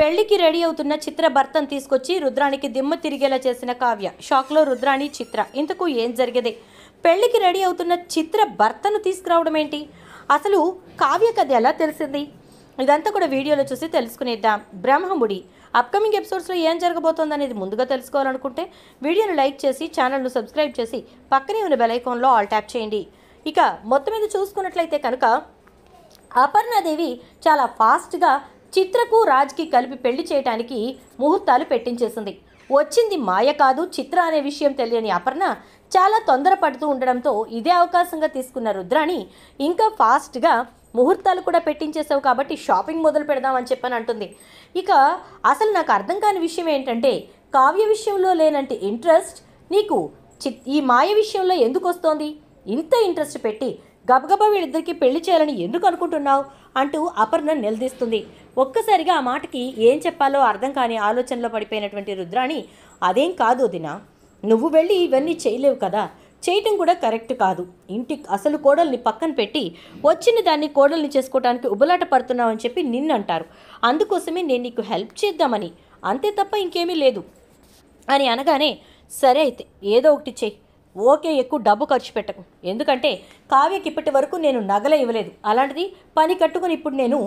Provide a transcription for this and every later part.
పెళ్లికి రెడీ అవుతున్న చిత్ర భర్తను తీసుకొచ్చి రుద్రానికి దిమ్మ తిరిగేలా చేసిన కావ్య షాక్లో రుద్రాణి చిత్ర ఇంతకు ఏం జరిగేది పెళ్లికి రెడీ అవుతున్న చిత్ర భర్తను తీసుకురావడం ఏంటి అసలు కావ్య కథ ఎలా తెలిసింది ఇదంతా కూడా వీడియోలో చూసి తెలుసుకునేద్దాం బ్రహ్మముడి అప్కమింగ్ ఎపిసోడ్స్లో ఏం జరగబోతోంది అనేది ముందుగా తెలుసుకోవాలనుకుంటే వీడియోను లైక్ చేసి ఛానల్ను సబ్స్క్రైబ్ చేసి పక్కనే ఉన్న బెలైకోన్లో ఆల్ ట్యాప్ చేయండి ఇక మొత్తం మీద చూసుకున్నట్లయితే కనుక అపర్ణాదేవి చాలా ఫాస్ట్గా చిత్రకు రాజ్కి కలిపి పెళ్లి చేయటానికి ముహూర్తాలు పెట్టించేసింది వచ్చింది మాయ కాదు చిత్ర అనే విషయం తెలియని అపర్ణ చాలా తొందరపడుతూ ఉండడంతో ఇదే అవకాశంగా తీసుకున్న రుద్రాణి ఇంకా ఫాస్ట్గా ముహూర్తాలు కూడా పెట్టించేసావు కాబట్టి షాపింగ్ మొదలు పెడదామని చెప్పని అంటుంది ఇక అసలు నాకు అర్థం కాని విషయం ఏంటంటే కావ్య విషయంలో లేనంటి ఇంట్రెస్ట్ నీకు చిత్ ఈ మాయ విషయంలో ఎందుకు వస్తోంది ఇంత ఇంట్రెస్ట్ పెట్టి గబగబా వీళ్ళిద్దరికీ పెళ్లి చేయాలని ఎందుకు అనుకుంటున్నావు అంటూ అపర్ణ నిలదీస్తుంది ఒక్కసారిగా ఆ మాటకి ఏం చెప్పాలో అర్థం కాని ఆలోచనలో పడిపోయినటువంటి రుద్రాణి అదేం కాదు దినా నువ్వు వెళ్ళి ఇవన్నీ చేయలేవు కదా చేయటం కూడా కరెక్ట్ కాదు ఇంటి అసలు కోడల్ని పక్కన పెట్టి వచ్చిన దాన్ని కోడల్ని చేసుకోవడానికి ఉబలాట పడుతున్నావు అని చెప్పి నిన్నంటారు అందుకోసమే నేను నీకు హెల్ప్ చేద్దామని అంతే తప్ప ఇంకేమీ లేదు అని అనగానే సరే అయితే ఏదో ఒకటి చెయ్యి ఓకే ఎక్కువ డబ్బు ఖర్చు పెట్టకు ఎందుకంటే కావ్యకి ఇప్పటి వరకు నేను నగలే ఇవ్వలేదు అలాంటిది పని కట్టుకుని ఇప్పుడు నేను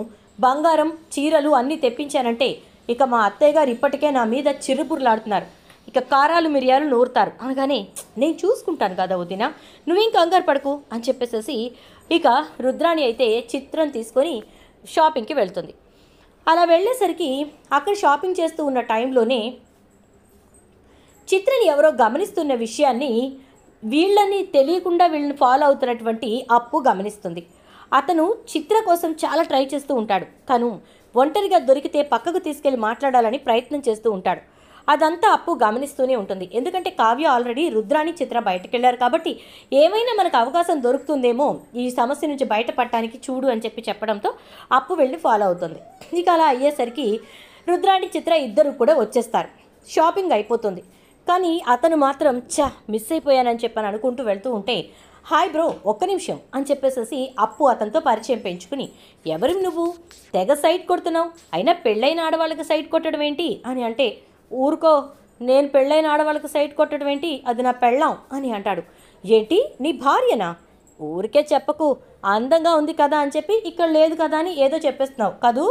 బంగారం చీరలు అన్నీ తెప్పించానంటే ఇక మా అత్తయ్య గారు ఇప్పటికే నా మీద చిరుపురులాడుతున్నారు ఇక కారాలు మిరియాలు నూరుతారు అనగానే నేను చూసుకుంటాను కదా వదిన ఇంకా కంగారు పడకు అని చెప్పేసేసి ఇక రుద్రాణి అయితే చిత్రం తీసుకొని షాపింగ్కి వెళ్తుంది అలా వెళ్ళేసరికి అక్కడ షాపింగ్ చేస్తూ ఉన్న టైంలోనే చిత్రని ఎవరో గమనిస్తున్న విషయాన్ని వీళ్ళని తెలియకుండా వీళ్ళని ఫాలో అవుతున్నటువంటి అప్పు గమనిస్తుంది అతను చిత్ర కోసం చాలా ట్రై చేస్తూ ఉంటాడు తను ఒంటరిగా దొరికితే పక్కకు తీసుకెళ్లి మాట్లాడాలని ప్రయత్నం చేస్తూ ఉంటాడు అదంతా అప్పు గమనిస్తూనే ఉంటుంది ఎందుకంటే కావ్య ఆల్రెడీ రుద్రాని చిత్ర బయటకెళ్లారు కాబట్టి ఏమైనా మనకు అవకాశం దొరుకుతుందేమో ఈ సమస్య నుంచి బయటపడటానికి చూడు అని చెప్పి చెప్పడంతో అప్పు వెళ్ళి ఫాలో అవుతుంది ఇక అలా అయ్యేసరికి రుద్రాని చిత్ర ఇద్దరు కూడా వచ్చేస్తారు షాపింగ్ అయిపోతుంది కానీ అతను మాత్రం చ మిస్ అయిపోయానని చెప్పని అనుకుంటూ వెళ్తూ ఉంటే హాయ్ బ్రో ఒక్క నిమిషం అని చెప్పేసేసి అప్పు అతనితో పరిచయం పెంచుకుని ఎవరు నువ్వు తెగ సైట్ కొడుతున్నావు అయినా పెళ్ళైన ఆడవాళ్ళకి సైట్ కొట్టడం ఏంటి అని అంటే ఊరుకో నేను పెళ్ళైన ఆడవాళ్ళకి సైట్ కొట్టడం ఏంటి అది నా పెళ్ళాం అని అంటాడు ఏంటి నీ భార్యనా ఊరికే చెప్పకు అందంగా ఉంది కదా అని చెప్పి ఇక్కడ లేదు కదా అని ఏదో చెప్పేస్తున్నావు కదూ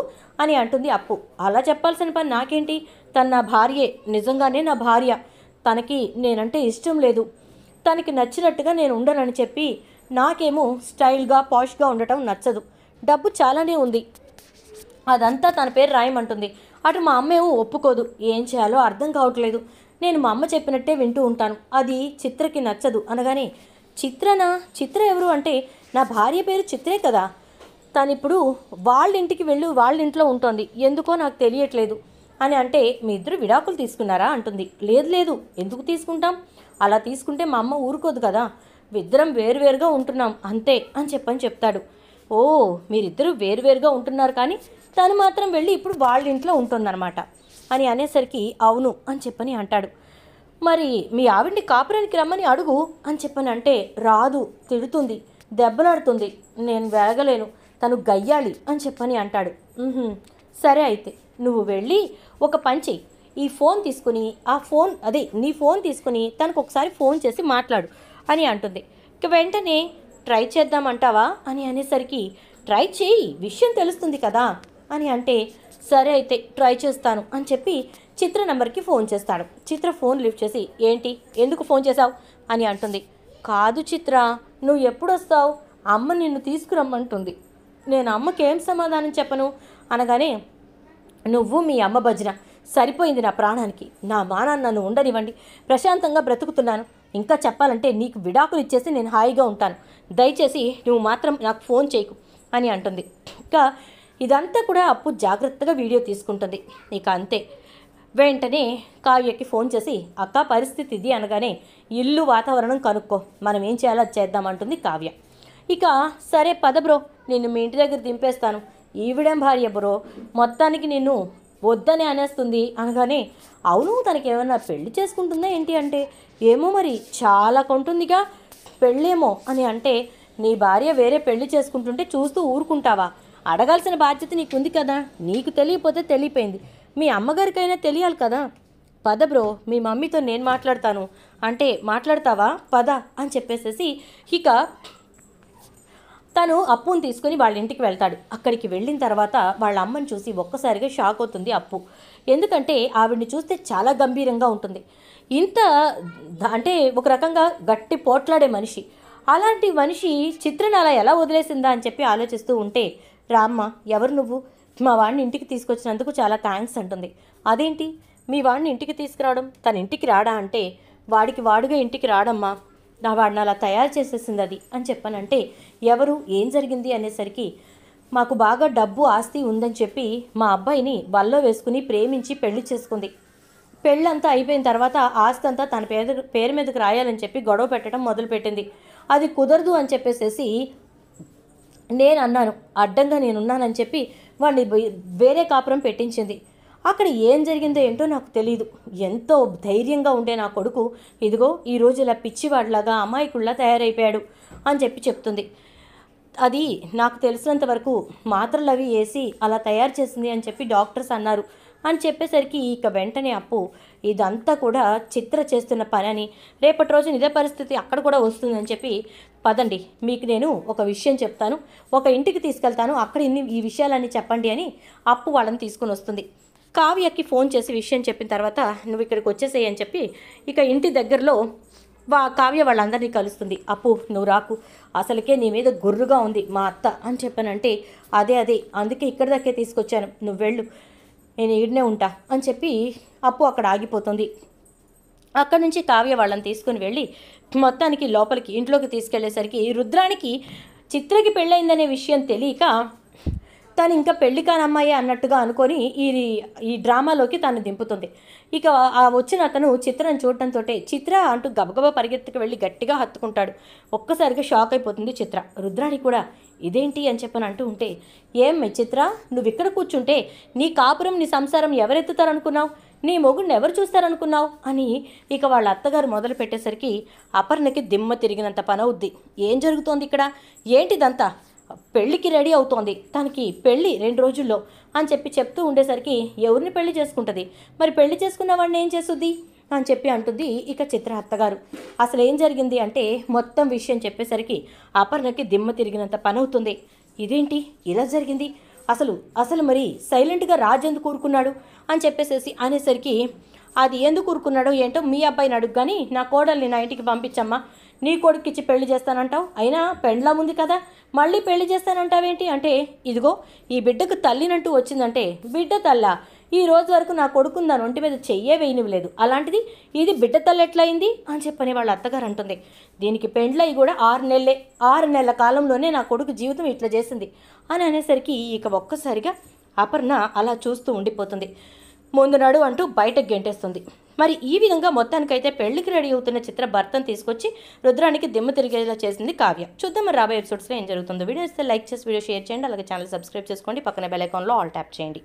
అని అంటుంది అప్పు అలా చెప్పాల్సిన పని నాకేంటి తన నా భార్యే నిజంగానే నా భార్య తనకి నేనంటే ఇష్టం లేదు తనకి నచ్చినట్టుగా నేను ఉండనని చెప్పి నాకేమో స్టైల్గా పాష్గా ఉండటం నచ్చదు డబ్బు చాలానే ఉంది అదంతా తన పేరు రాయమంటుంది అటు మా అమ్మ ఏమో ఒప్పుకోదు ఏం చేయాలో అర్థం కావట్లేదు నేను మా అమ్మ చెప్పినట్టే వింటూ ఉంటాను అది చిత్రకి నచ్చదు అనగానే చిత్రనా చిత్ర ఎవరు అంటే నా భార్య పేరు చిత్రే కదా తను ఇప్పుడు వాళ్ళ ఇంటికి వెళ్ళి వాళ్ళ ఇంట్లో ఉంటుంది ఎందుకో నాకు తెలియట్లేదు అని అంటే మీ ఇద్దరు విడాకులు తీసుకున్నారా అంటుంది లేదు లేదు ఎందుకు తీసుకుంటాం అలా తీసుకుంటే మా అమ్మ ఊరుకోదు కదా ఇద్దరం వేరువేరుగా ఉంటున్నాం అంతే అని చెప్పని చెప్తాడు ఓ మీరిద్దరూ వేరువేరుగా ఉంటున్నారు కానీ తను మాత్రం వెళ్ళి ఇప్పుడు వాళ్ళ ఇంట్లో ఉంటుందన్నమాట అని అనేసరికి అవును అని చెప్పని అంటాడు మరి మీ ఆవిడ్ని కాపురానికి రమ్మని అడుగు అని చెప్పని అంటే రాదు తిడుతుంది దెబ్బలాడుతుంది నేను వేగలేను తను గయ్యాలి అని చెప్పని అంటాడు సరే అయితే నువ్వు వెళ్ళి ఒక పంచి ఈ ఫోన్ తీసుకుని ఆ ఫోన్ అదే నీ ఫోన్ తీసుకుని తనకు ఒకసారి ఫోన్ చేసి మాట్లాడు అని అంటుంది ఇక వెంటనే ట్రై చేద్దామంటావా అని అనేసరికి ట్రై చేయి విషయం తెలుస్తుంది కదా అని అంటే సరే అయితే ట్రై చేస్తాను అని చెప్పి చిత్ర నెంబర్కి ఫోన్ చేస్తాడు చిత్ర ఫోన్ లిఫ్ట్ చేసి ఏంటి ఎందుకు ఫోన్ చేశావు అని అంటుంది కాదు చిత్ర నువ్వు ఎప్పుడు వస్తావు అమ్మ నిన్ను తీసుకురమ్మంటుంది నేను అమ్మకి ఏం సమాధానం చెప్పను అనగానే నువ్వు మీ అమ్మ భజన సరిపోయింది నా ప్రాణానికి నా మానాన్ని నన్ను ఉండనివ్వండి ప్రశాంతంగా బ్రతుకుతున్నాను ఇంకా చెప్పాలంటే నీకు విడాకులు ఇచ్చేసి నేను హాయిగా ఉంటాను దయచేసి నువ్వు మాత్రం నాకు ఫోన్ చేయకు అని అంటుంది ఇంకా ఇదంతా కూడా అప్పు జాగ్రత్తగా వీడియో తీసుకుంటుంది ఇక అంతే వెంటనే కావ్యకి ఫోన్ చేసి అక్క పరిస్థితి ఇది అనగానే ఇల్లు వాతావరణం కనుక్కో మనం ఏం చేయాలో చేద్దామంటుంది కావ్య ఇక సరే పద బ్రో నేను మీ ఇంటి దగ్గర దింపేస్తాను ఈవిడేం భార్య బ్రో మొత్తానికి నిన్ను వద్దని అనేస్తుంది అనగానే అవును తనకి ఏమైనా పెళ్లి చేసుకుంటుందా ఏంటి అంటే ఏమో మరి చాలా కొంటుందిగా పెళ్ళేమో అని అంటే నీ భార్య వేరే పెళ్లి చేసుకుంటుంటే చూస్తూ ఊరుకుంటావా అడగాల్సిన బాధ్యత నీకుంది కదా నీకు తెలియపోతే తెలియపోయింది మీ అమ్మగారికైనా తెలియాలి కదా పద బ్రో మీ మమ్మీతో నేను మాట్లాడతాను అంటే మాట్లాడతావా పద అని చెప్పేసేసి ఇక తను అప్పును తీసుకుని వాళ్ళ ఇంటికి వెళ్తాడు అక్కడికి వెళ్ళిన తర్వాత వాళ్ళ అమ్మని చూసి ఒక్కసారిగా షాక్ అవుతుంది అప్పు ఎందుకంటే ఆవిడ్ని చూస్తే చాలా గంభీరంగా ఉంటుంది ఇంత అంటే ఒక రకంగా గట్టి పోట్లాడే మనిషి అలాంటి మనిషి చిత్రను అలా ఎలా వదిలేసిందా అని చెప్పి ఆలోచిస్తూ ఉంటే రామ్మ ఎవరు నువ్వు మా వాడిని ఇంటికి తీసుకొచ్చినందుకు చాలా థ్యాంక్స్ అంటుంది అదేంటి మీ వాడిని ఇంటికి తీసుకురావడం తన ఇంటికి రాడా అంటే వాడికి వాడుగా ఇంటికి రాడమ్మా నా వాడిని అలా తయారు చేసేసింది అది అని చెప్పానంటే ఎవరు ఏం జరిగింది అనేసరికి మాకు బాగా డబ్బు ఆస్తి ఉందని చెప్పి మా అబ్బాయిని బల్లో వేసుకుని ప్రేమించి పెళ్లి చేసుకుంది పెళ్ళంతా అయిపోయిన తర్వాత ఆస్తి అంతా తన పేరు పేరు మీదకి రాయాలని చెప్పి గొడవ పెట్టడం మొదలుపెట్టింది అది కుదరదు అని చెప్పేసేసి నేను అన్నాను అడ్డంగా నేనున్నానని చెప్పి వాడిని వేరే కాపురం పెట్టించింది అక్కడ ఏం జరిగిందో ఏంటో నాకు తెలియదు ఎంతో ధైర్యంగా ఉండే నా కొడుకు ఇదిగో ఈరోజు ఇలా పిచ్చివాడిలాగా అమాయకుల్లా తయారైపోయాడు అని చెప్పి చెప్తుంది అది నాకు తెలిసినంత వరకు మాత్రలు అవి వేసి అలా తయారు చేసింది అని చెప్పి డాక్టర్స్ అన్నారు అని చెప్పేసరికి ఇక వెంటనే అప్పు ఇదంతా కూడా చిత్ర చేస్తున్న పని అని రేపటి రోజున ఇదే పరిస్థితి అక్కడ కూడా వస్తుందని చెప్పి పదండి మీకు నేను ఒక విషయం చెప్తాను ఒక ఇంటికి తీసుకెళ్తాను అక్కడ ఇన్ని ఈ విషయాలన్నీ చెప్పండి అని అప్పు వాళ్ళని తీసుకుని వస్తుంది కావ్యకి ఫోన్ చేసి విషయం చెప్పిన తర్వాత నువ్వు ఇక్కడికి వచ్చేసేయని అని చెప్పి ఇక ఇంటి దగ్గరలో వా కావ్య వాళ్ళందరినీ కలుస్తుంది అప్పు నువ్వు రాకు అసలుకే నీ మీద గుర్రుగా ఉంది మా అత్త అని చెప్పానంటే అదే అదే అందుకే ఇక్కడి దక్కే తీసుకొచ్చాను నువ్వు వెళ్ళు నేను ఈడనే ఉంటా అని చెప్పి అప్పు అక్కడ ఆగిపోతుంది అక్కడి నుంచి కావ్య వాళ్ళని తీసుకుని వెళ్ళి మొత్తానికి లోపలికి ఇంట్లోకి తీసుకెళ్లేసరికి రుద్రానికి చిత్రకి పెళ్ళైందనే విషయం తెలియక తను ఇంకా పెళ్లి కాని అమ్మాయి అన్నట్టుగా అనుకొని ఈ ఈ డ్రామాలోకి తను దింపుతుంది ఇక ఆ వచ్చిన అతను చిత్రను చూడటంతో చిత్ర అంటూ గబగబ పరిగెత్తుకు వెళ్ళి గట్టిగా హత్తుకుంటాడు ఒక్కసారిగా షాక్ అయిపోతుంది చిత్ర రుద్రాణి కూడా ఇదేంటి అని చెప్పని అంటూ ఉంటే ఏం చిత్ర నువ్వు ఇక్కడ కూర్చుంటే నీ కాపురం నీ సంసారం ఎవరెత్తుతారనుకున్నావు నీ మొగుడిని ఎవరు చూస్తారనుకున్నావు అని ఇక వాళ్ళ అత్తగారు మొదలు పెట్టేసరికి అపర్ణకి దిమ్మ తిరిగినంత పనవుద్ది ఏం జరుగుతోంది ఇక్కడ ఏంటిదంతా పెళ్ళికి రెడీ అవుతోంది తనకి పెళ్ళి రెండు రోజుల్లో అని చెప్పి చెప్తూ ఉండేసరికి ఎవరిని పెళ్లి చేసుకుంటుంది మరి పెళ్లి చేసుకున్న వాడిని ఏం చేస్తుంది అని చెప్పి అంటుంది ఇక చిత్ర అత్తగారు అసలు ఏం జరిగింది అంటే మొత్తం విషయం చెప్పేసరికి అపర్ణకి దిమ్మ తిరిగినంత పని అవుతుంది ఇదేంటి ఇలా జరిగింది అసలు అసలు మరి సైలెంట్గా రాజు ఎందుకు ఊరుకున్నాడు అని చెప్పేసేసి అనేసరికి అది ఎందుకు ఊరుకున్నాడో ఏంటో మీ అబ్బాయిని అడుగు కానీ నా కోడల్ని నా ఇంటికి పంపించమ్మా నీ కొడుకిచ్చి పెళ్లి చేస్తానంటావు అయినా పెండ్లా ఉంది కదా మళ్ళీ పెళ్లి చేస్తానంటావేంటి అంటే ఇదిగో ఈ బిడ్డకు తల్లినంటూ వచ్చిందంటే బిడ్డ తల్ల ఈ రోజు వరకు నా కొడుకుని దాని ఒంటి మీద చెయ్యే వేయనివ్వలేదు అలాంటిది ఇది బిడ్డ తల్లి ఎట్లయింది అని చెప్పని వాళ్ళ అత్తగారు అంటుంది దీనికి పెండ్లయి కూడా ఆరు నెలలే ఆరు నెలల కాలంలోనే నా కొడుకు జీవితం ఇట్లా చేసింది అని అనేసరికి ఇక ఒక్కసారిగా అపర్ణ అలా చూస్తూ ఉండిపోతుంది ముందు ముందునాడు అంటూ బయటకు గెంటేస్తుంది మరి ఈ విధంగా మొత్తానికైతే పెళ్లికి రెడీ అవుతున్న చిత్ర భర్తను తీసుకొచ్చి రుద్రానికి దిమ్మ తిరిగేలా చేసింది కావ్య చూద్దాం మరి రాబోయే ఎపిసోడ్స్లో ఏం జరుగుతుందో వీడియో ఇస్తే లైక్ చేసి వీడియో షేర్ చేయండి అలాగే ఛానల్ సబ్స్క్రైబ్ చేసుకోండి పక్కన బెల్ ఆల్ ట్యాప్ చేయండి